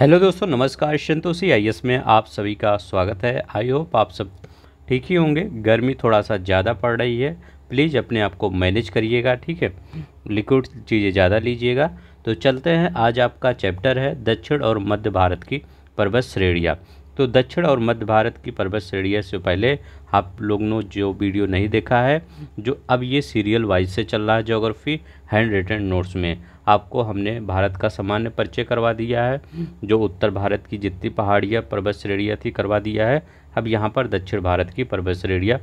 Hello दोस्तों नमस्कार संतोषी आई में आप सभी का स्वागत है आई होप आप सब ठीक ही होंगे गर्मी थोड़ा सा ज़्यादा पड़ रही है प्लीज़ अपने आप को मैनेज करिएगा ठीक है लिक्विड चीज़ें ज़्यादा लीजिएगा तो चलते हैं आज आपका चैप्टर है दक्षिण और मध्य भारत की पर्वत श्रेणिया तो दक्षिण और मध्य भारत की पर्वत श्रेणिया से पहले आप लोग ने जो वीडियो नहीं देखा है जो अब ये सीरियल वाइज से चल रहा है जोग्राफी हैंड रिटन नोट्स में आपको हमने भारत का सामान्य परिचय करवा दिया है जो उत्तर भारत की जितनी पहाड़ियाँ पर्वत श्रेणियाँ थी करवा दिया है अब यहाँ पर दक्षिण भारत की पर्वत श्रेणियाँ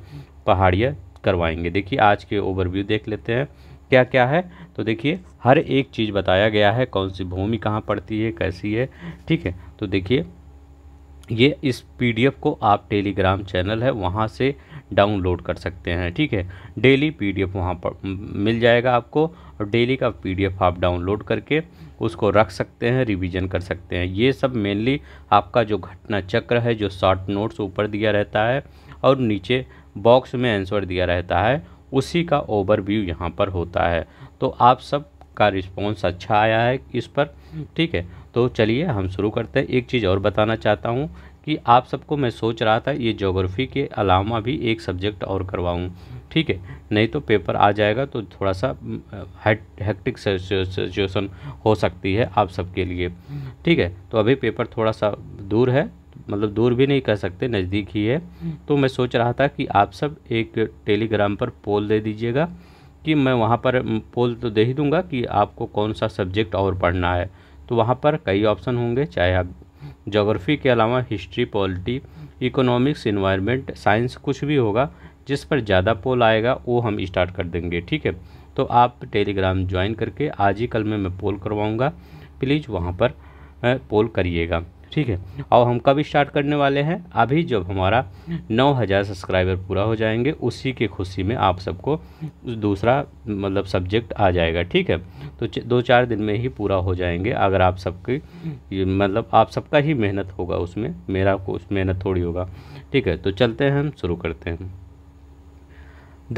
पहाड़ियाँ करवाएंगे देखिए आज के ओवरव्यू देख लेते हैं क्या क्या है तो देखिए हर एक चीज़ बताया गया है कौन सी भूमि कहाँ पड़ती है कैसी है ठीक है तो देखिए ये इस पीडीएफ को आप टेलीग्राम चैनल है वहाँ से डाउनलोड कर सकते हैं ठीक है डेली पीडीएफ वहाँ पर मिल जाएगा आपको और डेली का पीडीएफ आप डाउनलोड करके उसको रख सकते हैं रिवीजन कर सकते हैं ये सब मेनली आपका जो घटना चक्र है जो शॉर्ट नोट्स ऊपर दिया रहता है और नीचे बॉक्स में आंसर दिया रहता है उसी का ओवरव्यू यहाँ पर होता है तो आप सब का रिस्पॉन्स अच्छा आया है इस पर ठीक है तो चलिए हम शुरू करते हैं एक चीज़ और बताना चाहता हूँ कि आप सबको मैं सोच रहा था ये जोग्राफ़ी के अलावा भी एक सब्जेक्ट और करवाऊँ ठीक है नहीं तो पेपर आ जाएगा तो थोड़ा सा हेक्टिक सिचुएशन हो सकती है आप सबके लिए ठीक है तो अभी पेपर थोड़ा सा दूर है मतलब दूर भी नहीं कह सकते नज़दीक ही है तो मैं सोच रहा था कि आप सब एक टेलीग्राम पर पोल दे दीजिएगा कि मैं वहाँ पर पोल तो दे ही दूँगा कि आपको कौन सा सब्जेक्ट और पढ़ना है तो वहाँ पर कई ऑप्शन होंगे चाहे आप जोग्राफ़ी के अलावा history polity economics environment science कुछ भी होगा जिस पर ज़्यादा पोल आएगा वो हम स्टार्ट कर देंगे ठीक है तो आप टेलीग्राम ज्वाइन करके आज ही कल में मैं पोल करवाऊँगा प्लीज़ वहाँ पर पोल करिएगा ठीक है और हम कब स्टार्ट करने वाले हैं अभी जब हमारा 9000 सब्सक्राइबर पूरा हो जाएंगे उसी की खुशी में आप सबको दूसरा मतलब सब्जेक्ट आ जाएगा ठीक है तो दो चार दिन में ही पूरा हो जाएंगे अगर आप सबकी मतलब आप सबका ही मेहनत होगा उसमें मेरा कुछ मेहनत थोड़ी होगा ठीक है तो चलते हैं हम शुरू करते हैं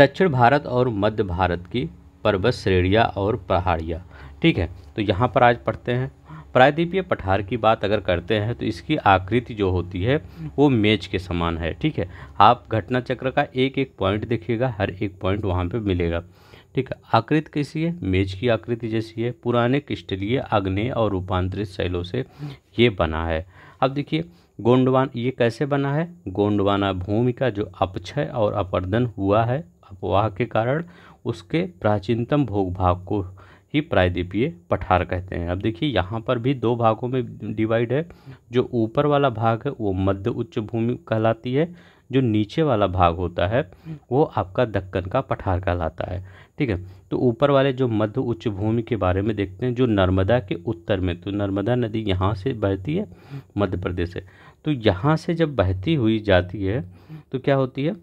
दक्षिण भारत और मध्य भारत की पर्वत श्रेणियाँ और पहाड़ियाँ ठीक है तो यहाँ पर आज पढ़ते हैं प्रायद्वीपीय पठार की बात अगर करते हैं तो इसकी आकृति जो होती है वो मेज के समान है ठीक है आप घटना चक्र का एक एक पॉइंट देखिएगा हर एक पॉइंट वहाँ पे मिलेगा ठीक है आकृति कैसी है मेज की आकृति जैसी है पुराने क्रिस्टलीय अग्नि और रूपांतरित शैलों से ये बना है अब देखिए गोंडवान ये कैसे बना है गोंडवाना भूमि का जो अपक्षय और अपर्दन हुआ है अपवाह के कारण उसके प्राचीनतम भोग भाग को ही प्रायद्वीपीय पठार कहते हैं अब देखिए यहाँ पर भी दो भागों में डिवाइड है जो ऊपर वाला भाग है वो मध्य उच्च भूमि कहलाती है जो नीचे वाला भाग होता है वो आपका दक्कन का पठार कहलाता है ठीक है तो ऊपर वाले जो मध्य उच्च भूमि के बारे में देखते हैं जो नर्मदा के उत्तर में तो नर्मदा नदी यहाँ से बहती है मध्य प्रदेश से तो यहाँ से जब बहती हुई जाती है तो क्या होती है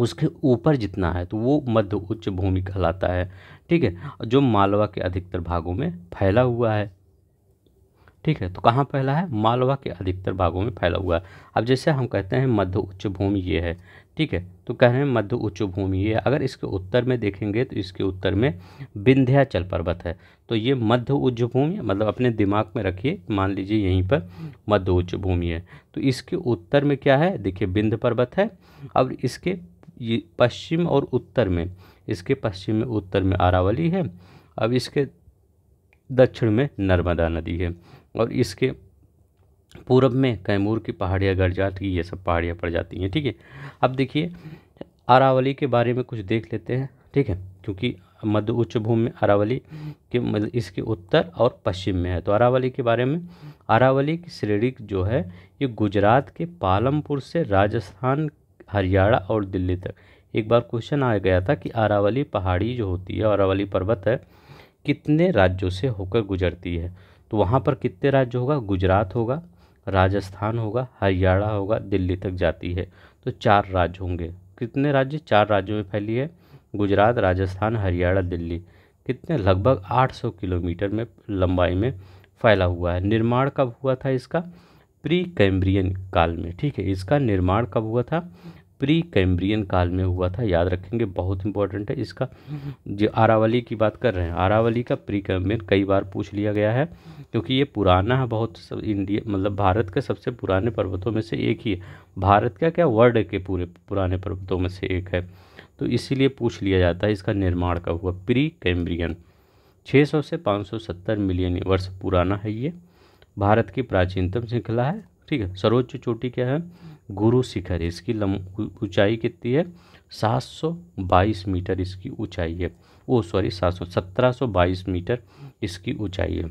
उसके ऊपर जितना है तो वो मध्य उच्च भूमि कहलाता है ठीक है जो मालवा के अधिकतर भागों में फैला हुआ है ठीक है तो कहाँ फैला है मालवा के अधिकतर भागों में फैला हुआ है अब जैसे हम कहते हैं मध्य उच्च भूमि ये है ठीक है तो कह रहे हैं मध्य उच्च भूमि ये अगर इसके उत्तर में देखेंगे तो इसके उत्तर में विंध्याचल पर्वत है तो ये मध्य उच्च भूमि मतलब अपने दिमाग में रखिए मान लीजिए यहीं पर मध्य उच्च भूमि है तो इसके उत्तर में क्या है देखिए विंध्य पर्वत है और इसके पश्चिम और उत्तर में इसके पश्चिम में उत्तर में आरावली है अब इसके दक्षिण में नर्मदा नदी है और इसके पूरब में कैमूर की पहाड़ियाँ जाती की ये सब पहाड़ियाँ पड़ जाती हैं ठीक है अब देखिए अरावली के बारे में कुछ देख लेते हैं ठीक है क्योंकि मध्य उच्च भूमि में अरावली के इसके उत्तर और पश्चिम में है तो अरावली के बारे में अरावली की श्रेणी जो है ये गुजरात के पालमपुर से राजस्थान हरियाणा और दिल्ली तक एक बार क्वेश्चन आ गया था कि अरावली पहाड़ी जो होती है अरावली पर्वत है कितने राज्यों से होकर गुजरती है तो वहाँ पर कितने राज्य होगा गुजरात होगा राजस्थान होगा हरियाणा होगा दिल्ली तक जाती है तो चार राज्य होंगे कितने राज्य चार राज्यों में फैली है गुजरात राजस्थान हरियाणा दिल्ली कितने लगभग 800 किलोमीटर में लंबाई में फैला हुआ है निर्माण कब हुआ था इसका प्री कैम्ब्रियन काल में ठीक है इसका निर्माण कब हुआ था प्री कैम्ब्रियन काल में हुआ था याद रखेंगे बहुत इंपॉर्टेंट है इसका जो आरावली की बात कर रहे हैं आरावली का प्री कैम्ब्रियन कई बार पूछ लिया गया है क्योंकि ये पुराना है बहुत सब इंडिया मतलब भारत के सबसे पुराने पर्वतों में से एक ही है भारत का क्या वर्ल्ड के पूरे पुराने पर्वतों में से एक है तो इसीलिए पूछ लिया जाता है इसका निर्माण का हुआ प्री कैम्ब्रियन सौ से सत्तर मिलियन वर्ष पुराना है ये भारत की प्राचीनतम श्रृंखला है ठीक है सर्वोच्च चोटी क्या है गुरु शिखर है इसकी ऊंचाई कितनी है 722 मीटर इसकी ऊंचाई है ओ सॉरी सात सौ सत्रह सौ बाईस मीटर इसकी ऊंचाई है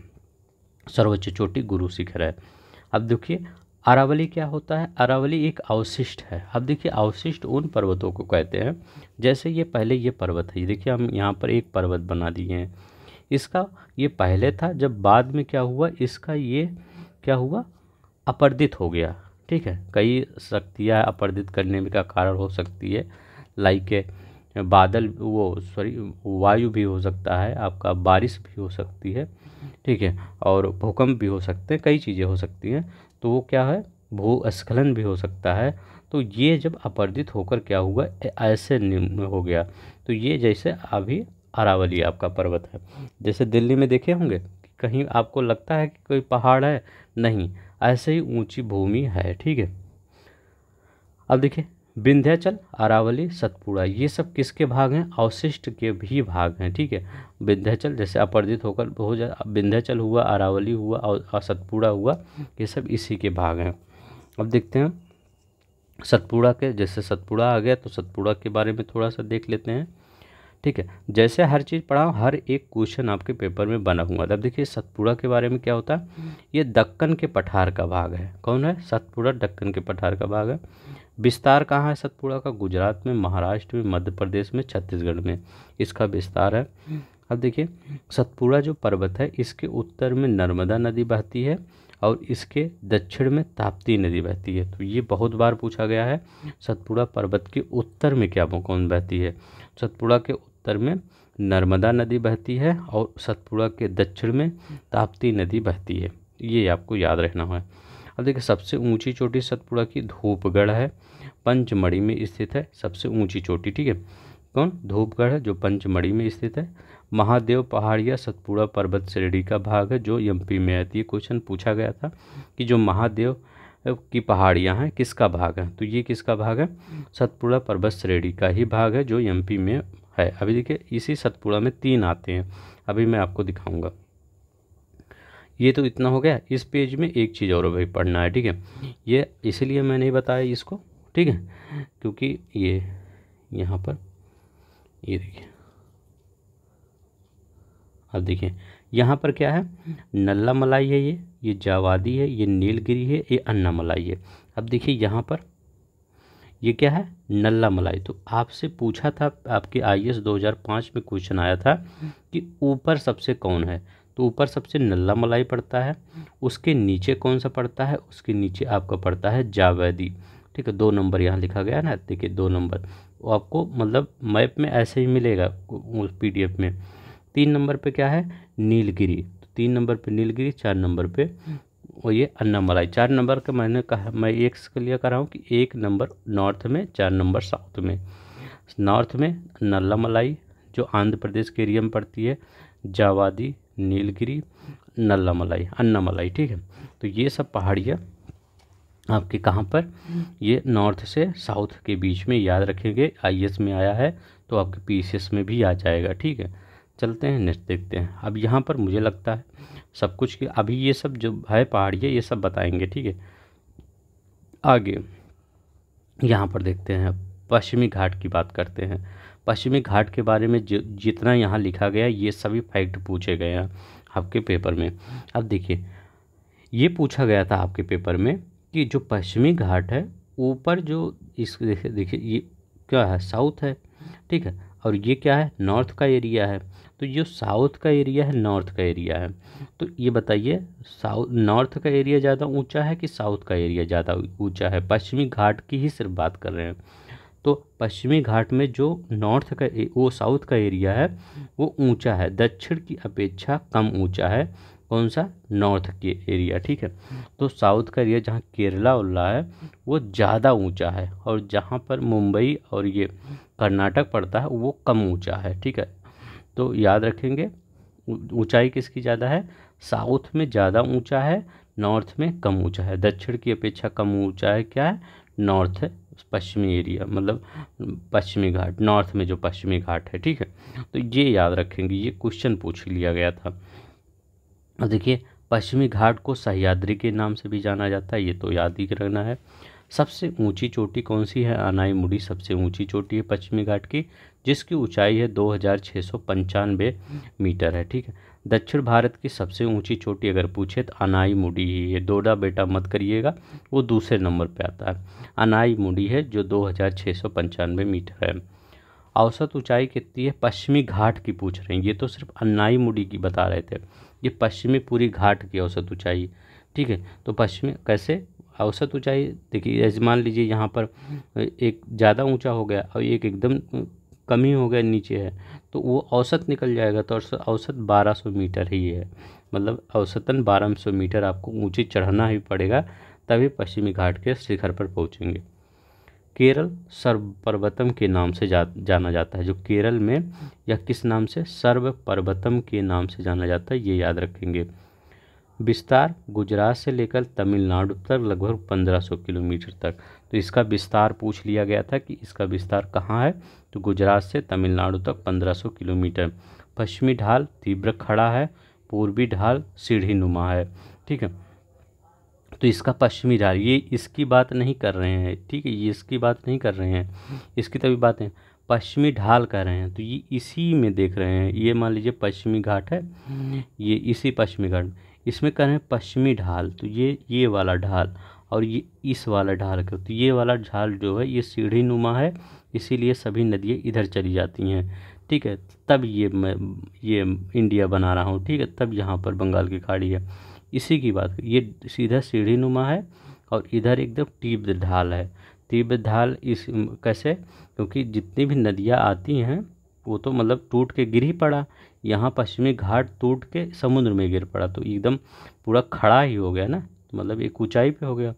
सर्वोच्च चोटी गुरु शिखर है अब देखिए अरावली क्या होता है अरावली एक अवशिष्ट है अब देखिए अवशिष्ट उन पर्वतों को कहते हैं जैसे ये पहले ये पर्वत है देखिए हम यहाँ पर एक पर्वत बना दिए हैं इसका ये पहले था जब बाद में क्या हुआ इसका ये क्या हुआ अपर्दित हो गया ठीक है कई शक्तियाँ अपर्दित करने का कारण हो सकती है लाइक बादल वो सॉरी वायु भी हो सकता है आपका बारिश भी हो सकती है ठीक है और भूकंप भी हो सकते हैं कई चीज़ें हो सकती हैं तो वो क्या है भूस्खलन भी हो सकता है तो ये जब अपर्दित होकर क्या हुआ ऐसे निम्न हो गया तो ये जैसे अभी अरावली आपका पर्वत है जैसे दिल्ली में देखे होंगे कहीं आपको लगता है कि कोई पहाड़ है नहीं ऐसे ही ऊंची भूमि है ठीक है अब देखिए विंध्याचल अरावली सतपुड़ा ये सब किसके भाग हैं अवशिष्ट के भी भाग हैं ठीक है विंध्याचल जैसे अपर्जित होकर हो जाए विंध्याचल हुआ अरावली हुआ और सतपुड़ा हुआ ये सब इसी के भाग हैं अब देखते हैं सतपुड़ा के जैसे सतपुड़ा आ गया तो सतपुड़ा के बारे में थोड़ा सा देख लेते हैं ठीक है जैसे हर चीज़ पढ़ाओ हर एक क्वेश्चन आपके पेपर में बना हुआ था अब देखिए सतपुड़ा के बारे में क्या होता है हम्म। ये दक्कन के पठार का भाग है कौन है सतपुड़ा दक्कन के पठार का भाग है विस्तार कहाँ है सतपुड़ा का गुजरात में महाराष्ट्र में मध्य प्रदेश में छत्तीसगढ़ में इसका विस्तार है हम्म। अब देखिए सतपुड़ा जो पर्वत है इसके उत्तर में नर्मदा नदी बहती है और इसके दक्षिण में ताप्ती नदी बहती है तो ये बहुत बार पूछा गया है सतपुड़ा पर्वत के उत्तर में क्या कौन बहती है सतपुड़ा के उत्तर में नर्मदा नदी बहती है और सतपुड़ा के दक्षिण में ताप्ती नदी बहती है ये आपको याद रखना है अब देखिए सबसे ऊंची चोटी सतपुड़ा की धूपगढ़ है पंचमढ़ी में स्थित है सबसे ऊंची चोटी ठीक है कौन धूपगढ़ है जो पंचमढ़ी में स्थित है महादेव पहाड़िया सतपुड़ा पर्वत श्रेणी का भाग है जो एम में आती है क्वेश्चन पूछा गया था कि जो महादेव की पहाड़ियाँ हैं किसका भाग है तो ये किसका भाग है सतपुड़ा पर्वत श्रेणी का ही भाग है जो एम में है अभी देखिए इसी सतपुड़ा में तीन आते हैं अभी मैं आपको दिखाऊंगा ये तो इतना हो गया इस पेज में एक चीज़ और भाई पढ़ना है ठीक है ये इसीलिए मैं नहीं बताया इसको ठीक है क्योंकि ये यहाँ पर ये देखिए अब देखिए यहाँ पर क्या है नल्ला मलाई है ये ये जावादी है ये नीलगिरी है ये अन्ना मलाई है अब देखिए यहाँ पर ये क्या है नल्ला मलाई तो आपसे पूछा था आपके आई 2005 में क्वेश्चन आया था कि ऊपर सबसे कौन है तो ऊपर सबसे नल्ला मलाई पड़ता है उसके नीचे कौन सा पड़ता है उसके नीचे आपका पड़ता है जावैदी ठीक है दो नंबर यहाँ लिखा गया ना देखिए दो नंबर वो आपको मतलब मैप में ऐसे ही मिलेगा उस पी में तीन नंबर पर क्या है नीलगिरी तो तीन नंबर पे नीलगिरी चार नंबर पे वो ये अन्नामलाई चार नंबर का मैंने कहा मैं एक के लिए कर रहा हूँ कि एक नंबर नॉर्थ में चार नंबर साउथ में नॉर्थ में नल्ला मलाई जो आंध्र प्रदेश के एरिया में पड़ती है जावादी नीलगिरी नल्ला मलाई अन्ना मलाई ठीक है तो ये सब पहाड़ियाँ आपके कहाँ पर ये नॉर्थ से साउथ के बीच में याद रखेंगे आई में आया है तो आपके पी में भी आ जाएगा ठीक है चलते हैं नेक्स्ट देखते हैं अब यहाँ पर मुझे लगता है सब कुछ कि अभी ये सब जो है पहाड़ी है ये सब बताएंगे ठीक है आगे यहाँ पर देखते हैं पश्चिमी घाट की बात करते हैं पश्चिमी घाट के बारे में जितना यहाँ लिखा गया ये सभी फैक्ट पूछे गए हैं आपके पेपर में अब देखिए ये पूछा गया था आपके पेपर में कि जो पश्चिमी घाट है ऊपर जो इस देखिए ये क्या है साउथ है ठीक है और ये क्या है नॉर्थ का एरिया है तो ये साउथ का एरिया है नॉर्थ का एरिया है तो ये बताइए साउथ नॉर्थ का एरिया ज़्यादा ऊंचा है कि साउथ का एरिया ज़्यादा ऊंचा है पश्चिमी घाट की ही सिर्फ बात कर रहे हैं तो पश्चिमी घाट में जो नॉर्थ का वो साउथ का एरिया है वो ऊंचा है दक्षिण की अपेक्षा कम ऊंचा है कौन सा नॉर्थ के एरिया ठीक है तो साउथ का एरिया जहाँ केरला उल्ला है वो ज़्यादा ऊंचा है और जहाँ पर मुंबई और ये कर्नाटक पड़ता है वो कम ऊंचा है ठीक है तो याद रखेंगे ऊंचाई किसकी ज़्यादा है साउथ में ज़्यादा ऊंचा है नॉर्थ में कम ऊंचा है दक्षिण की अपेक्षा कम ऊंचा है क्या है नॉर्थ पश्चिमी एरिया मतलब पश्चिमी घाट नॉर्थ में जो पश्चिमी घाट है ठीक है तो ये याद रखेंगे ये क्वेश्चन पूछ लिया गया था और देखिए पश्चिमी घाट को सहयाद्री के नाम से भी जाना जाता है ये तो याद ही रखना है सबसे ऊंची चोटी कौन सी है अनाई मुड़ी सबसे ऊंची चोटी है पश्चिमी घाट की जिसकी ऊंचाई है दो मीटर है ठीक है दक्षिण भारत की सबसे ऊंची चोटी अगर पूछे तो अनाई मुडी ही है डोडा बेटा मत करिएगा वो दूसरे नंबर पे आता है अनाई मुडी है जो दो मीटर है औसत ऊंचाई कितनी है पश्चिमी घाट की पूछ रहे हैं ये तो सिर्फ अन्नाई मुडी की बता रहे थे ये पश्चिमी पूरी घाट की औसत ऊंचाई ठीक है तो पश्चिमी कैसे औसत ऊंचाई देखिए मान लीजिए यहाँ पर एक ज़्यादा ऊंचा हो गया और एक एकदम कमी हो गया नीचे है तो वो औसत निकल जाएगा तो औसत बारह सौ मीटर ही है मतलब औसतन बारह सौ मीटर आपको ऊंची चढ़ना ही पड़ेगा तभी पश्चिमी घाट के शिखर पर पहुँचेंगे केरल सर्व पर्वतम के नाम से जा, जाना जाता है जो केरल में या किस नाम से सर्व पर्वतम के नाम से जाना जाता है ये याद रखेंगे विस्तार गुजरात से लेकर तमिलनाडु तक लगभग 1500 किलोमीटर तक तो इसका विस्तार पूछ लिया गया था कि इसका विस्तार कहाँ है तो गुजरात से तमिलनाडु तक 1500 किलोमीटर पश्चिमी ढाल तीव्र खड़ा है पूर्वी ढाल सीढ़ी नुमा है ठीक है तो इसका पश्चिमी ढाल ये इसकी बात नहीं कर रहे हैं ठीक है ये इसकी बात नहीं कर रहे हैं इसकी तभी बात है पश्चिमी ढाल कह रहे हैं तो ये इसी में देख रहे हैं ये मान लीजिए पश्चिमी घाट है ये इसी पश्चिमी घाट इसमें कह रहे हैं पश्चिमी ढाल तो ये ये वाला ढाल और ये इस वाला ढाल का तो ये वाला ढाल जो है ये सीढ़ी नुमा है इसीलिए सभी नदियाँ इधर चली जाती हैं ठीक है तब ये मैं ये इंडिया बना रहा हूँ ठीक है तब यहाँ पर बंगाल की खाड़ी है इसी की बात ये सीधा सीढ़ी नुमा है और इधर एकदम तीव्र ढाल है तीव्र ढाल इस कैसे क्योंकि जितनी भी नदियाँ आती हैं वो तो मतलब टूट के गिर ही पड़ा यहाँ पश्चिमी घाट टूट के समुद्र में गिर पड़ा तो एकदम पूरा खड़ा ही हो गया ना मतलब एक ऊँचाई पर हो गया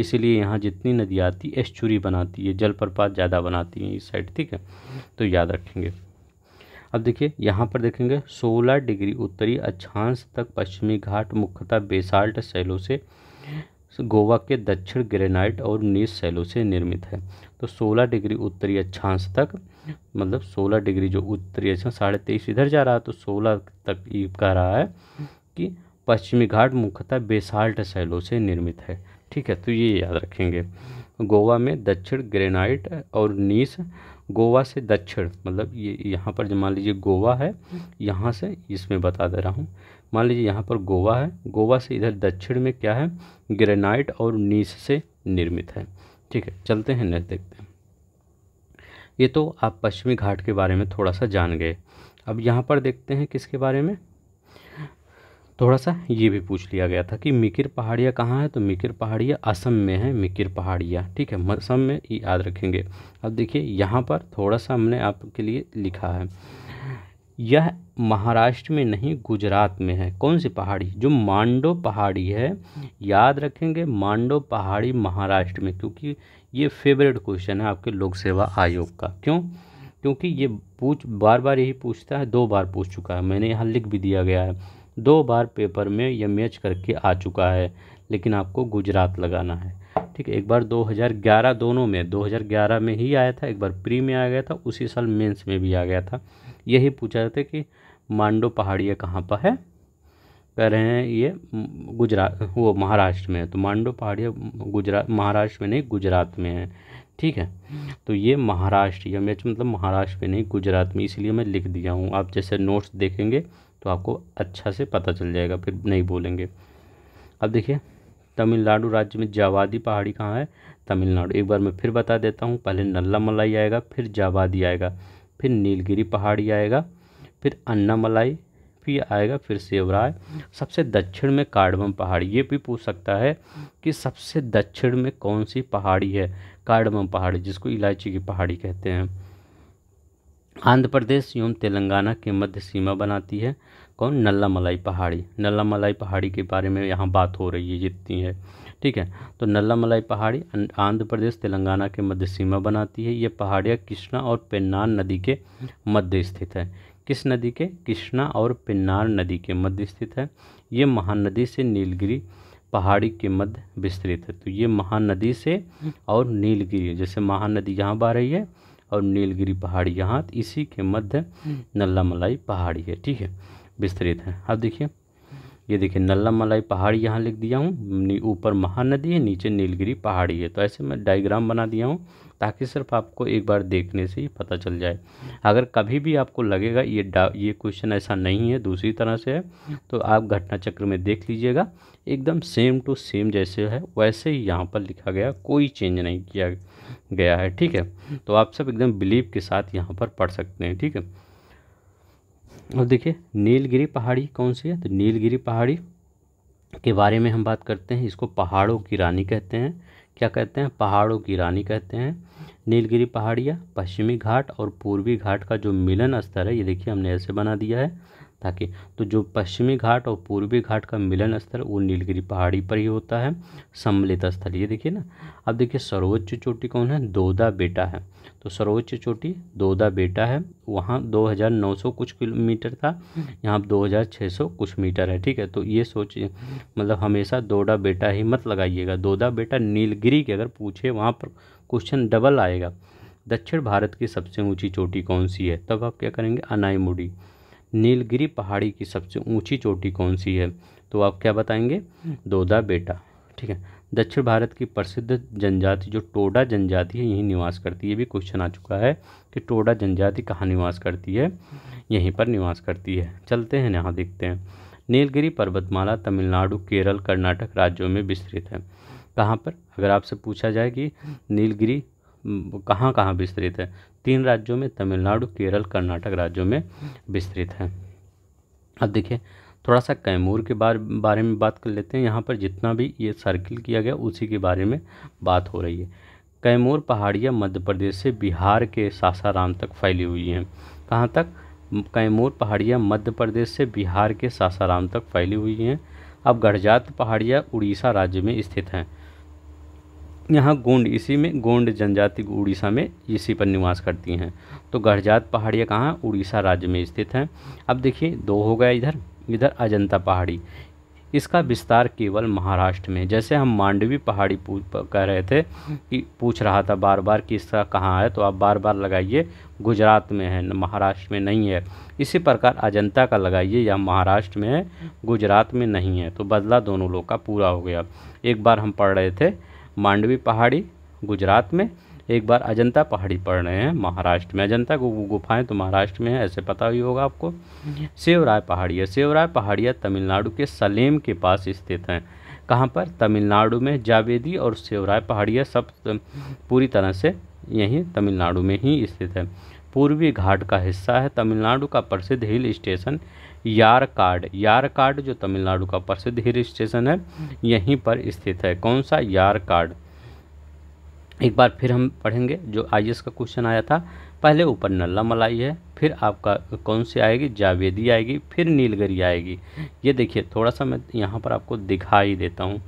इसीलिए यहाँ जितनी नदी आती है एश्चुरी बनाती है जलप्रपात ज़्यादा बनाती है इस साइड ठीक है तो याद रखेंगे अब देखिए यहाँ पर देखेंगे 16 डिग्री उत्तरी अक्षांश तक पश्चिमी घाट मुख्यतः बेसाल्ट सैलों से गोवा के दक्षिण ग्रेनाइट और नीस सैलों से निर्मित है तो 16 डिग्री उत्तरी अक्षांश तक मतलब 16 डिग्री जो उत्तरी अक्षांश साढ़े तेईस इधर जा रहा है तो 16 तक ये कह रहा है कि पश्चिमी घाट मुख्यतः बेसाल्ट सैलों से निर्मित है ठीक है तो ये याद रखेंगे गोवा में दक्षिण ग्रेनाइट और नीस गोवा से दक्षिण मतलब ये यहाँ पर मान लीजिए गोवा है यहाँ से इसमें बता दे रहा हूँ मान लीजिए यहाँ पर गोवा है गोवा से इधर दक्षिण में क्या है ग्रेनाइट और नीस से निर्मित है ठीक है चलते हैं नेक्स्ट देखते हैं ये तो आप पश्चिमी घाट के बारे में थोड़ा सा जान गए अब यहाँ पर देखते हैं किसके बारे में थोड़ा सा ये भी पूछ लिया गया था कि मिकिर पहाड़िया कहाँ है तो मिकिर पहाड़िया असम में है मिकिर पहाड़िया ठीक है असम में याद रखेंगे अब देखिए यहाँ पर थोड़ा सा हमने आपके लिए लिखा है यह महाराष्ट्र में नहीं गुजरात में है कौन सी पहाड़ी जो मांडो पहाड़ी है याद रखेंगे मांडो पहाड़ी महाराष्ट्र में क्योंकि ये फेवरेट क्वेश्चन है आपके लोक सेवा आयोग का क्यों क्योंकि ये पूछ बार बार यही पूछता है दो बार पूछ चुका है मैंने यहाँ लिख भी दिया गया है दो बार पेपर में यह मैच करके आ चुका है लेकिन आपको गुजरात लगाना है ठीक है एक बार 2011 दोनों में 2011 में ही आया था एक बार प्री में आ गया था उसी साल मेंस में भी आ गया था यही पूछा जाता थे कि मांडो पहाड़िया कहाँ पर है कह रहे हैं ये गुजरात वो महाराष्ट्र में है तो मांडो पहाड़िया गुजरात महाराष्ट्र में नहीं गुजरात में है ठीक है तो ये महाराष्ट्र या मैच मतलब महाराष्ट्र में नहीं गुजरात में इसलिए मैं लिख दिया हूँ आप जैसे नोट्स देखेंगे तो आपको अच्छा से पता चल जाएगा फिर नहीं बोलेंगे अब देखिए तमिलनाडु राज्य में जावादी पहाड़ी कहाँ है तमिलनाडु एक बार मैं फिर बता देता हूँ पहले नल्ला मलाई आएगा फिर जावादी आएगा फिर नीलगिरी पहाड़ी आएगा फिर अन्ना मलाई फिर आएगा फिर सेवराय सबसे दक्षिण में कार्डमम पहाड़ी ये भी पूछ सकता है कि सबसे दक्षिण में कौन सी पहाड़ी है कार्डमम पहाड़ी जिसको इलायची की पहाड़ी कहते हैं आंध्र प्रदेश एवं तेलंगाना की मध्य सीमा बनाती है कौन नल्ला मलाई पहाड़ी नल्ला मलाई पहाड़ी के बारे में यहाँ बात हो रही है जितनी है ठीक है तो नल्ला मलाई पहाड़ी अं-, आंध्र प्रदेश तेलंगाना के मध्य सीमा बनाती है ये पहाड़ियाँ कृष्णा और पेन्नार नदी के मध्य स्थित है किस नदी के कृष्णा और पेन्नार नदी के मध्य स्थित है ये महानदी से नीलगिरी पहाड़ी के मध्य विस्तृत है तो ये महानदी से और नीलगिरी जैसे महानदी यहाँ बह रही है और नीलगिरी पहाड़ी यहाँ इसी के मध्य नल्ला मलाई पहाड़ी है ठीक है विस्तृत है अब देखिए ये देखिए नल्ला मलाई पहाड़ी यहाँ लिख दिया हूँ ऊपर महानदी है नीचे नीलगिरी पहाड़ी है तो ऐसे मैं डायग्राम बना दिया हूँ ताकि सिर्फ आपको एक बार देखने से ही पता चल जाए अगर कभी भी आपको लगेगा ये डा ये क्वेश्चन ऐसा नहीं है दूसरी तरह से है तो आप घटना चक्र में देख लीजिएगा एकदम सेम टू सेम जैसे है वैसे ही यहाँ पर लिखा गया कोई चेंज नहीं किया गया है ठीक है तो आप सब एकदम बिलीव के साथ यहाँ पर पढ़ सकते हैं ठीक है और देखिए नीलगिरी पहाड़ी कौन सी है तो नीलगिरी पहाड़ी के बारे में हम बात करते हैं इसको पहाड़ों की रानी कहते हैं क्या कहते हैं पहाड़ों की रानी कहते हैं नीलगिरी पहाड़ियाँ पश्चिमी घाट और पूर्वी घाट का जो मिलन स्तर है ये देखिए हमने ऐसे बना दिया है ताकि तो जो पश्चिमी घाट और पूर्वी घाट का मिलन स्थल वो नीलगिरी पहाड़ी पर ही होता है सम्मिलित स्थल ये देखिए ना अब देखिए सर्वोच्च चोटी कौन है दोदा बेटा है तो सर्वोच्च चोटी दोदा बेटा है वहाँ 2900 कुछ किलोमीटर था यहाँ 2600 कुछ मीटर है ठीक है तो ये सोचिए मतलब हमेशा दोडा बेटा ही मत लगाइएगा दोदा बेटा नीलगिरी के अगर पूछे वहाँ पर क्वेश्चन डबल आएगा दक्षिण भारत की सबसे ऊंची चोटी कौन सी है तब आप क्या करेंगे अनाईमुडी नीलगिरी पहाड़ी की सबसे ऊंची चोटी कौन सी है तो आप क्या बताएंगे दोदा बेटा ठीक है दक्षिण भारत की प्रसिद्ध जनजाति जो टोडा जनजाति है यहीं निवास करती है ये भी क्वेश्चन आ चुका है कि टोडा जनजाति कहाँ निवास करती है यहीं पर निवास करती है चलते हैं यहाँ देखते हैं नीलगिरी पर्वतमाला तमिलनाडु केरल कर्नाटक राज्यों में विस्तृत है कहाँ पर अगर आपसे पूछा जाए कि नीलगिरी कहाँ कहाँ विस्तृत है तीन राज्यों में तमिलनाडु केरल कर्नाटक राज्यों में विस्तृत है अब देखिए थोड़ा सा कैमूर के बारे बारे में बात कर लेते हैं यहाँ पर जितना भी ये सर्किल किया गया उसी के बारे में बात हो रही है कैमूर पहाड़ियाँ मध्य प्रदेश से बिहार के सासाराम तक फैली हुई हैं कहाँ तक कैमूर पहाड़ियाँ मध्य प्रदेश से बिहार के सासाराम तक फैली हुई हैं अब गढ़जात पहाड़ियाँ उड़ीसा राज्य में स्थित हैं यहाँ गोंड इसी में गोंड जनजाति उड़ीसा में इसी पर निवास करती हैं तो गढ़जात पहाड़ियाँ कहाँ उड़ीसा राज्य में स्थित हैं अब देखिए दो हो गया इधर इधर अजंता पहाड़ी इसका विस्तार केवल महाराष्ट्र में जैसे हम मांडवी पहाड़ी कह रहे थे कि पूछ रहा था बार बार कि इसका कहाँ है तो आप बार बार लगाइए गुजरात में है महाराष्ट्र में नहीं है इसी प्रकार अजंता का लगाइए यह महाराष्ट्र में है गुजरात में नहीं है तो बदला दोनों लोग का पूरा हो गया एक बार हम पढ़ रहे थे मांडवी पहाड़ी गुजरात में एक बार अजंता पहाड़ी पढ़ रहे हैं महाराष्ट्र में अजंता गुफाएं तो महाराष्ट्र में है ऐसे पता ही होगा आपको सेवराय पहाड़िया सेवराय पहाड़िया तमिलनाडु के सलेम के पास स्थित हैं कहाँ पर तमिलनाडु में जावेदी और सेवराय पहाड़िया सब पूरी तरह से यहीं तमिलनाडु में ही स्थित है पूर्वी घाट का हिस्सा है तमिलनाडु का प्रसिद्ध हिल स्टेशन यारकाड यारकाड जो तमिलनाडु का प्रसिद्ध हिल स्टेशन है हम्म। यहीं पर स्थित है कौन सा यारकाड एक बार फिर हम पढ़ेंगे जो आई का क्वेश्चन आया था पहले ऊपर नल्ला मलाई है फिर आपका कौन सी आएगी जावेदी आएगी फिर नीलगिरी आएगी ये देखिए थोड़ा सा मैं यहाँ पर आपको दिखाई देता हूँ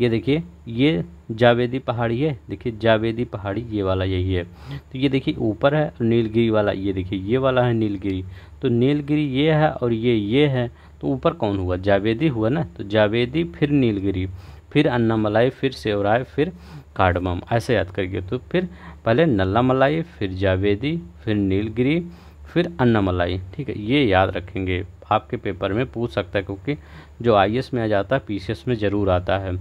ये देखिए ये जावेदी पहाड़ी है देखिए जावेदी पहाड़ी ये वाला यही है तो ये देखिए ऊपर है नीलगिरी वाला ये देखिए ये वाला है नीलगिरी तो नीलगिरी ये है और ये ये है तो ऊपर कौन हुआ जावेदी हुआ ना तो जावेदी फिर नीलगिरी फिर अन्नामलाई फिर सेवराय फिर कार्डमम ऐसे याद करिए तो फिर पहले नल्ला मलाई फिर जावेदी फिर नीलगिरी फिर अन्नामलाई ठीक है ये याद रखेंगे आपके पेपर में पूछ सकता है क्योंकि जो आई में आ जाता है पी में ज़रूर आता है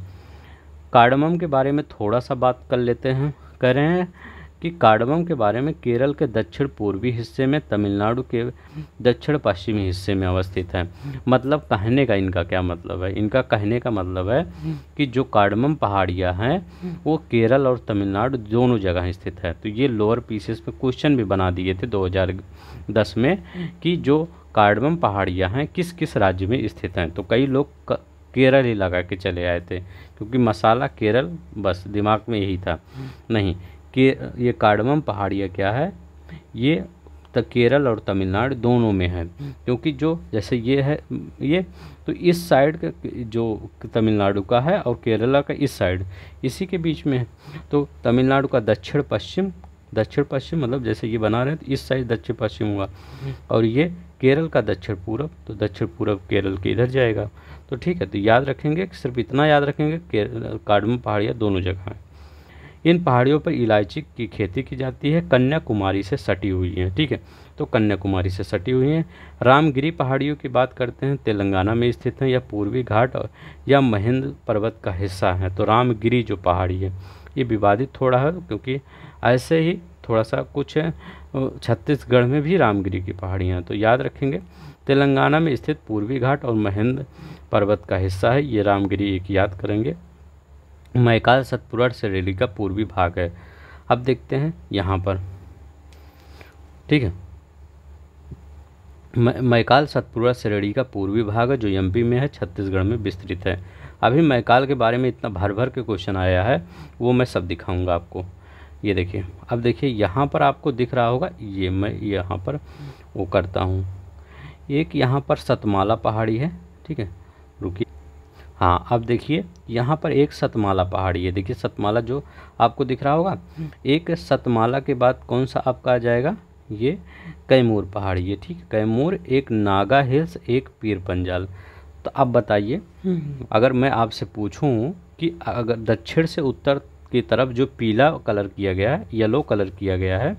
कार्डमम के बारे में थोड़ा सा बात कर लेते हैं कह रहे हैं कि कार्डमम के बारे में केरल के दक्षिण पूर्वी हिस्से में तमिलनाडु के दक्षिण पश्चिमी हिस्से में अवस्थित है मतलब कहने का इनका क्या मतलब है इनका कहने का मतलब है कि जो कार्डमम पहाड़ियाँ हैं वो केरल और तमिलनाडु दोनों जगह स्थित है तो ये लोअर पीसेस में क्वेश्चन भी बना दिए थे 2010 में कि जो कार्डमम पहाड़ियाँ हैं किस किस राज्य में स्थित हैं तो कई लोग केरल ही लगा के चले आए थे क्योंकि मसाला केरल बस दिमाग में यही था नहीं के ये कार्डमम पहाड़िया क्या है ये तो केरल और तमिलनाडु दोनों में है क्योंकि जो जैसे ये है ये तो इस साइड का जो तमिलनाडु का है और केरला का इस साइड इसी के बीच में है तो तमिलनाडु का दक्षिण पश्चिम दक्षिण पश्चिम मतलब जैसे ये बना रहे हैं तो इस साइड दक्षिण पश्चिम हुआ और ये केरल का दक्षिण पूर्व तो दक्षिण पूर्व केरल के इधर जाएगा तो ठीक है तो याद रखेंगे कि सिर्फ इतना याद रखेंगे काडम पहाड़ियाँ दोनों जगह हैं इन पहाड़ियों पर इलायची की खेती की जाती है कन्याकुमारी से सटी हुई हैं ठीक है तो कन्याकुमारी से सटी हुई हैं रामगिरी पहाड़ियों की बात करते हैं तेलंगाना में स्थित हैं या पूर्वी घाट या महेंद्र पर्वत का हिस्सा है तो रामगिरी जो पहाड़ी है ये विवादित थोड़ा है क्योंकि ऐसे ही थोड़ा सा कुछ है छत्तीसगढ़ में भी रामगिरी की पहाड़ियाँ हैं तो याद रखेंगे तेलंगाना में स्थित पूर्वी घाट और महेंद्र पर्वत का हिस्सा है ये रामगिरी एक याद करेंगे मैकाल सतपुरा से रेली का पूर्वी भाग है अब देखते हैं यहाँ पर ठीक है मैकाल सतपुरा श्रेणी का पूर्वी भाग है जो एमपी में है छत्तीसगढ़ में विस्तृत है अभी मैकाल के बारे में इतना भर भर के क्वेश्चन आया है वो मैं सब दिखाऊंगा आपको ये देखिए अब देखिए यहाँ पर आपको दिख रहा होगा ये मैं यहाँ पर वो करता हूँ एक यहाँ पर सतमाला पहाड़ी है ठीक है रुकिए हाँ अब देखिए यहाँ पर एक सतमाला पहाड़ी है देखिए सतमाला जो आपको दिख रहा होगा एक सतमाला के बाद कौन सा आपका आ जाएगा ये कैमूर पहाड़ी है ठीक कैमूर एक नागा हिल्स एक पीर पंजाल तो अब बताइए हम्म। अगर मैं आपसे पूछूं कि अगर दक्षिण से उत्तर की तरफ जो पीला कलर किया गया है येलो कलर किया गया है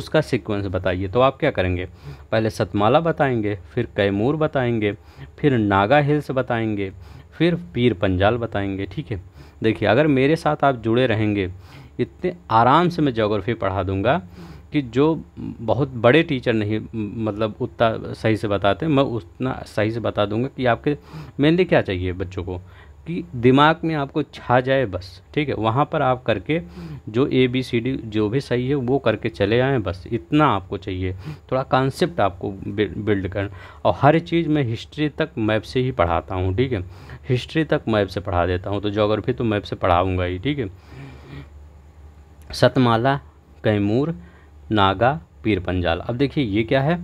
उसका सीक्वेंस बताइए तो आप क्या करेंगे पहले सतमाला बताएंगे फिर कैमूर बताएंगे फिर नागा हिल्स बताएंगे फिर पीर पंजाल बताएंगे ठीक है देखिए अगर मेरे साथ आप जुड़े रहेंगे इतने आराम से मैं जोग्राफ़ी पढ़ा दूँगा कि जो बहुत बड़े टीचर नहीं मतलब उतना सही से बताते मैं उतना सही से बता दूंगा कि आपके मेनली क्या चाहिए बच्चों को कि दिमाग में आपको छा जाए बस ठीक है वहाँ पर आप करके जो ए बी सी डी जो भी सही है वो करके चले आएँ बस इतना आपको चाहिए थोड़ा कॉन्सेप्ट आपको बिल्ड कर और हर चीज़ मैं हिस्ट्री तक मैप से ही पढ़ाता हूँ ठीक है हिस्ट्री तक मैप से पढ़ा देता हूँ तो जोग्राफी तो मैप से पढ़ाऊँगा ही ठीक है सतमाला कैमूर नागा पीर पंजाल अब देखिए ये क्या है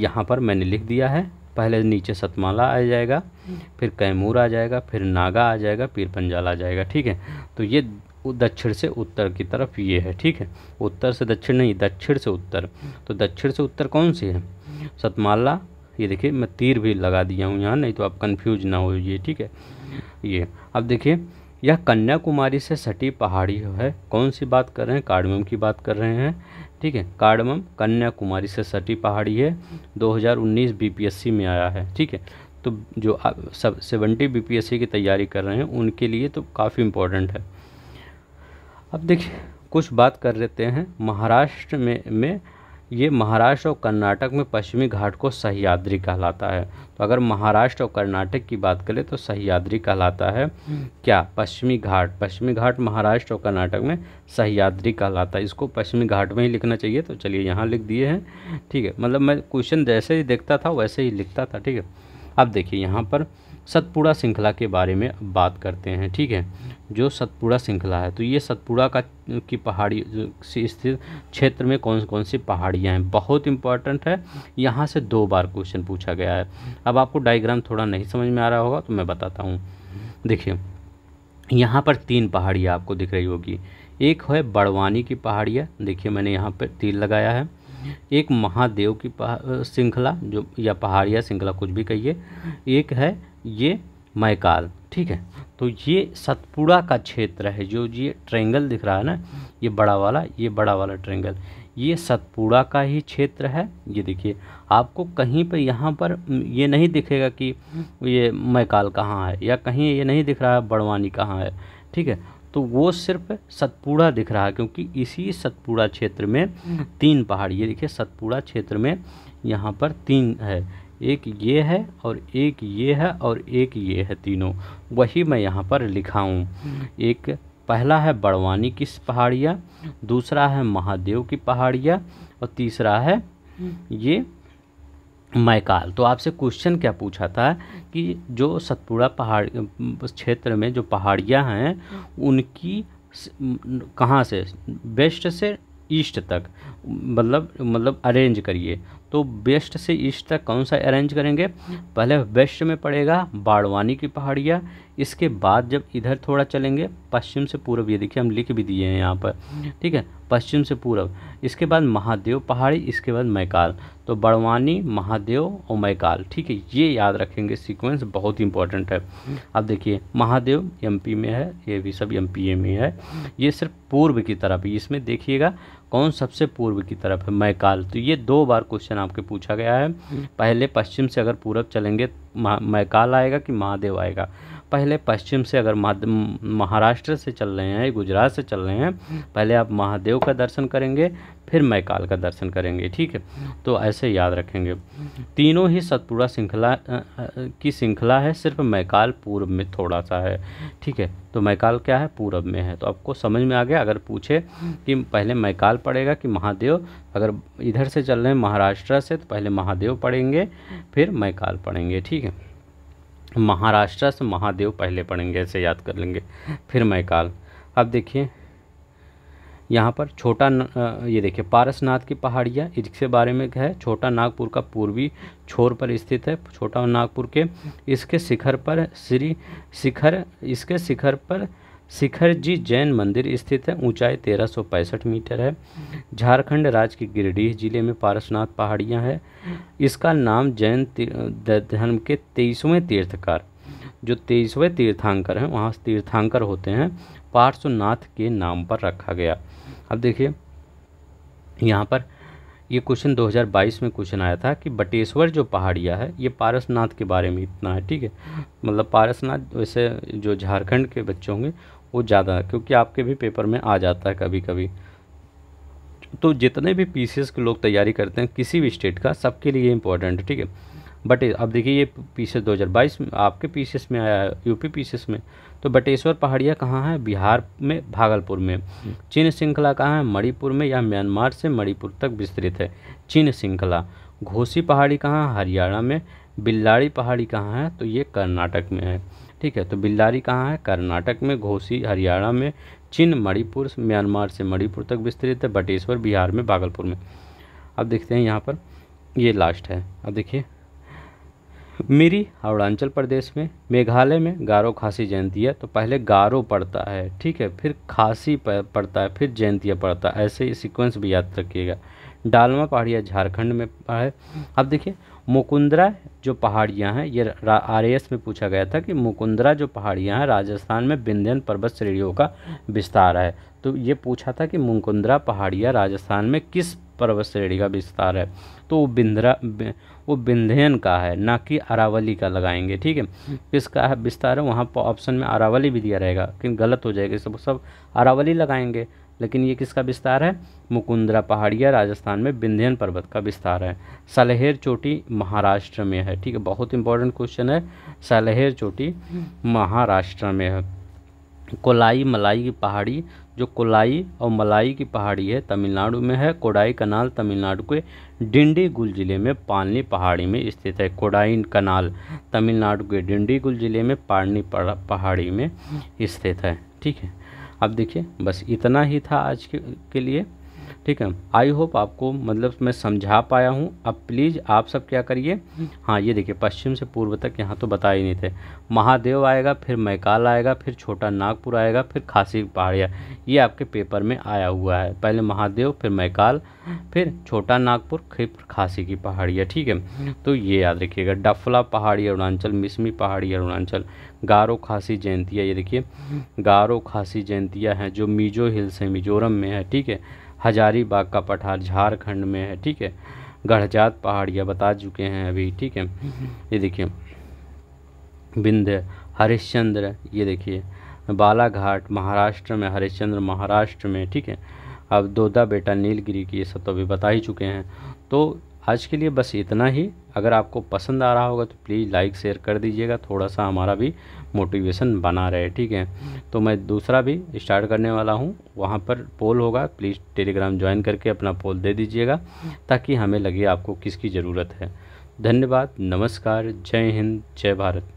यहाँ पर मैंने लिख दिया है पहले नीचे सतमाला आ जाएगा फिर कैमूर आ जाएगा फिर नागा आ जाएगा पीर पंजाल आ जाएगा ठीक है तो ये दक्षिण से उत्तर की तरफ ये है ठीक है उत्तर से दक्षिण नहीं दक्षिण से उत्तर तो दक्षिण से उत्तर कौन सी है सतमाला ये देखिए मैं तीर भी लगा दिया हूँ यहाँ नहीं तो आप कन्फ्यूज ना हो ये ठीक है ये अब देखिए यह कन्याकुमारी से सटी पहाड़ी है कौन सी बात कर रहे हैं कार्डमम की बात कर रहे हैं ठीक है कार्डमम कन्याकुमारी से सटी पहाड़ी है 2019 बीपीएससी में आया है ठीक है तो जो सब सेवेंटी बीपीएससी की तैयारी कर रहे हैं उनके लिए तो काफ़ी इम्पोर्टेंट है अब देखिए कुछ बात कर लेते हैं महाराष्ट्र में में ये महाराष्ट्र और कर्नाटक में पश्चिमी घाट को सहयाद्री कहलाता है तो अगर महाराष्ट्र और कर्नाटक की बात करें तो सहयाद्री कहलाता है हम्म। क्या पश्चिमी घाट पश्चिमी घाट महाराष्ट्र और कर्नाटक में सहयाद्री कहलाता है इसको पश्चिमी घाट में ही लिखना चाहिए तो चलिए यहाँ लिख दिए हैं ठीक है मतलब मैं क्वेश्चन जैसे ही देखता था वैसे ही लिखता था ठीक है अब देखिए यहाँ पर सतपुड़ा श्रृंखला के बारे में बात करते हैं ठीक है जो सतपुड़ा श्रृंखला है तो ये सतपुड़ा का की पहाड़ी से स्थित क्षेत्र में कौन कौन सी पहाड़ियाँ हैं बहुत इंपॉर्टेंट है यहाँ से दो बार क्वेश्चन पूछा गया है अब आपको डायग्राम थोड़ा नहीं समझ में आ रहा होगा तो मैं बताता हूँ देखिए यहाँ पर तीन पहाड़ियाँ आपको दिख रही होगी एक है बड़वानी की पहाड़ियाँ देखिए मैंने यहाँ पर तीर लगाया है एक महादेव की श्रृंखला जो या पहाड़िया श्रृंखला कुछ भी कहिए एक है ये मैकाल ठीक है तो ये सतपुड़ा का क्षेत्र है जो ये ट्रेंगल दिख रहा है ना ये बड़ा वाला ये बड़ा वाला ट्रेंगल ये सतपुड़ा का ही क्षेत्र है ये देखिए आपको कहीं पर यहाँ पर ये नहीं दिखेगा कि ये मैकाल कहाँ है या कहीं ये नहीं दिख रहा है बड़वानी कहाँ है ठीक है तो वो सिर्फ सतपुड़ा दिख रहा है क्योंकि इसी सतपुड़ा क्षेत्र में तीन पहाड़ ये देखिए सतपुड़ा क्षेत्र में यहाँ पर तीन है एक ये है और एक ये है और एक ये है तीनों वही मैं यहाँ पर लिखा हूँ एक पहला है बड़वानी की पहाड़ियाँ दूसरा है महादेव की पहाड़ियाँ और तीसरा है ये मैकाल तो आपसे क्वेश्चन क्या पूछा था कि जो सतपुड़ा पहाड़ क्षेत्र में जो पहाड़ियाँ हैं उनकी कहाँ से वेस्ट से ईस्ट तक मतलब मतलब अरेंज करिए तो वेस्ट से ईस्ट तक कौन सा अरेंज करेंगे पहले वेस्ट में पड़ेगा बाड़वानी की पहाड़ियाँ इसके बाद जब इधर थोड़ा चलेंगे पश्चिम से पूर्व ये देखिए हम लिख भी दिए हैं यहाँ पर ठीक है पश्चिम से पूर्व इसके बाद महादेव पहाड़ी इसके बाद मैकाल तो बड़वानी महादेव और मैकाल ठीक है ये याद रखेंगे सीक्वेंस बहुत इंपॉर्टेंट है अब देखिए महादेव एमपी में है ये भी सब एमपीए में है ये सिर्फ पूर्व की तरफ इसमें देखिएगा कौन सबसे पूर्व की तरफ है मैकाल तो ये दो बार क्वेश्चन आपके पूछा गया है हम्म। पहले पश्चिम से अगर पूरब चलेंगे मैकाल आएगा कि महादेव आएगा पहले पश्चिम से अगर महाराष्ट्र से चल रहे हैं गुजरात से चल रहे हैं पहले आप महादेव का दर्शन करेंगे फिर मैकाल का दर्शन करेंगे ठीक है तो ऐसे याद रखेंगे तीनों ही सतपुड़ा श्रृंखला की श्रृंखला है सिर्फ मैकाल पूर्व में थोड़ा सा है ठीक है तो मैकाल क्या है पूर्व में है तो आपको समझ में आ गया अगर पूछे कि पहले मैकाल पड़ेगा कि महादेव अगर इधर से चल रहे हैं महाराष्ट्र से तो पहले महादेव पढ़ेंगे फिर मैकाल पढ़ेंगे ठीक है महाराष्ट्र से महादेव पहले पढ़ेंगे ऐसे याद कर लेंगे फिर मैकाल अब देखिए यहाँ पर छोटा न, ये देखिए पारसनाथ की पहाड़ियाँ इसके बारे में है छोटा नागपुर का पूर्वी छोर पर स्थित है छोटा नागपुर के इसके शिखर पर श्री शिखर इसके शिखर पर शिखर जी जैन मंदिर स्थित है ऊंचाई तेरह मीटर है झारखंड राज्य के गिरिडीह जिले में पारसनाथ पहाड़ियाँ है इसका नाम जैन धर्म के तेईसवें तीर्थकार जो तेईसवें तीर्थांकर हैं वहाँ तीर्थांकर होते हैं पार्श्वनाथ के नाम पर रखा गया अब देखिए यहाँ पर ये क्वेश्चन 2022 में क्वेश्चन आया था कि बटेश्वर जो पहाड़िया है ये पारसनाथ के बारे में इतना है ठीक है मतलब पारसनाथ वैसे जो झारखंड के बच्चे होंगे वो ज़्यादा क्योंकि आपके भी पेपर में आ जाता है कभी कभी तो जितने भी पीसीएस के लोग तैयारी करते हैं किसी भी स्टेट का सबके लिए इम्पोर्टेंट ठीक है बट अब देखिए ये पीसीएस 2022 में आपके पीसीएस में आया है यूपी पीसीएस में तो बटेश्वर पहाड़िया कहाँ है बिहार में भागलपुर में चीन श्रृंखला कहाँ है मणिपुर में या म्यांमार से मणिपुर तक विस्तृत है चीन श्रृंखला घोसी पहाड़ी कहाँ हरियाणा में बिल्लाड़ी पहाड़ी कहाँ है तो ये कर्नाटक में है ठीक है तो बिल्लारी कहाँ है कर्नाटक में घोसी हरियाणा में चिन मणिपुर म्यांमार से मणिपुर तक विस्तृत है बटेश्वर बिहार में भागलपुर में अब देखते हैं यहाँ पर ये लास्ट है अब देखिए मिरी अरुणाचल प्रदेश में मेघालय में गारो खासी जयंतिया तो पहले गारो पड़ता है ठीक है फिर खासी पड़ता है फिर जयंतिया पड़ता है ऐसे ही सीक्वेंस भी याद रखिएगा डालमा पहाड़िया झारखंड में है अब देखिए मुकुंदरा जो पहाड़ियाँ हैं ये आर में पूछा गया था कि मुकुंदरा जो पहाड़ियाँ हैं राजस्थान में विंध्यन पर्वत श्रेणियों का विस्तार है तो ये पूछा था कि मुकुंदरा पहाड़ियाँ राजस्थान में किस पर्वत श्रेणी का विस्तार है तो वो बिंद्रा वो बिंध्यन का है ना कि अरावली का लगाएंगे ठीक है किसका है विस्तार है वहाँ पर ऑप्शन में अरावली भी दिया रहेगा लेकिन गलत हो जाएगा सब सब अरावली लगाएंगे लेकिन ये किसका विस्तार है मुकुंदरा पहाड़िया राजस्थान में विंध्यन पर्वत का विस्तार है सलहेर चोटी महाराष्ट्र में है ठीक है बहुत इंपॉर्टेंट क्वेश्चन है सलहेर चोटी महाराष्ट्र में है कोलाई मलाई की पहाड़ी जो कोलाई और मलाई की पहाड़ी है तमिलनाडु में है कोडाई कनाल तमिलनाडु के डिंडीगुल ज़िले में पालनी पहाड़ी में स्थित है कोडाई कनाल तमिलनाडु के डिंडीगुल ज़िले में पालनी पहाड़ी में स्थित है ठीक है अब देखिए बस इतना ही था आज के, के लिए ठीक है आई होप आपको मतलब मैं समझा पाया हूँ अब प्लीज़ आप सब क्या करिए हाँ ये देखिए पश्चिम से पूर्व तक यहाँ तो बता ही नहीं थे महादेव आएगा फिर मैकाल आएगा फिर छोटा नागपुर आएगा फिर खासी पहाड़िया ये आपके पेपर में आया हुआ है पहले महादेव फिर मैकाल फिर छोटा नागपुर फिर खासी की पहाड़िया ठीक है तो ये याद रखिएगा डफला पहाड़ी अरुणाचल मिसमी पहाड़ी अरुणाचल गारो खासी जयंतिया ये देखिए गारो खासी जयंतिया है जो मिजो हिल्स हैं मिजोरम में है ठीक है हजारीबाग का पठार झारखंड में है ठीक है गढ़जात पहाड़िया बता चुके हैं अभी ठीक है ये देखिए बिंद हरिश्चंद्र ये देखिए बालाघाट महाराष्ट्र में हरिश्चंद्र महाराष्ट्र में ठीक है अब दोदा बेटा नीलगिरी की ये सब तो अभी बता ही चुके हैं तो आज के लिए बस इतना ही अगर आपको पसंद आ रहा होगा तो प्लीज़ लाइक शेयर कर दीजिएगा थोड़ा सा हमारा भी मोटिवेशन बना रहे ठीक है तो मैं दूसरा भी स्टार्ट करने वाला हूँ वहाँ पर पोल होगा प्लीज़ टेलीग्राम ज्वाइन करके अपना पोल दे दीजिएगा ताकि हमें लगे आपको किसकी ज़रूरत है धन्यवाद नमस्कार जय हिंद जय भारत